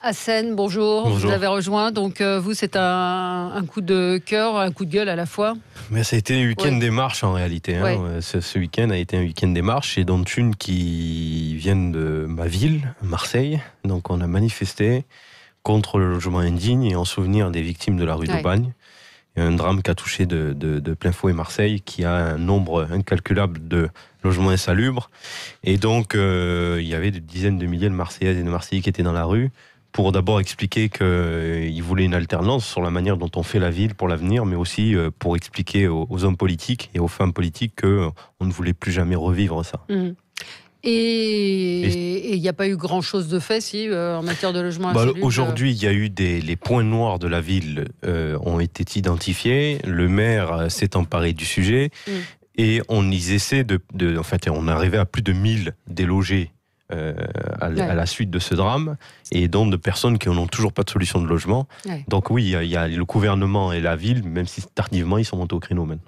Hassen, bonjour. Vous avez rejoint. Donc, euh, vous, c'est un, coup de cœur, un coup de gueule à la fois. Mais ça a été le week-end des marches en réalité. Hein. Euh, ce, week-end a été un week-end des marches et dont une qui vient de ma ville, Marseille. Donc, on a manifesté contre le logement indigne et en souvenir des victimes de la rue ouais. d'Aubagne. Un drame qui a touché de, plein fouet Marseille, qui a un nombre incalculable de logements insalubres. Et donc, euh, il y avait des dizaines de milliers de Marseillaises et de Marseillais qui étaient dans la rue pour d'abord expliquer qu'il euh, voulait une alternance sur la manière dont on fait la ville pour l'avenir, mais aussi euh, pour expliquer aux, hommes politiques et aux femmes politiques qu'on euh, ne voulait plus jamais revivre ça. Mmh. Et il n'y a pas eu grand-chose de fait, si, en matière de logement bah, Aujourd'hui, il y a eu des les points noirs de la ville ont été identifiés. Le maire s'est emparé du sujet mmh. et on y essaie de, en fait, on arrivait à plus de 1000 délogés euh, à, la suite de ce drame et donc de personnes qui n'ont toujours pas de solution de logement. Donc oui, il y a le gouvernement et la ville, même si tardivement, ils sont montés au créneau maintenant.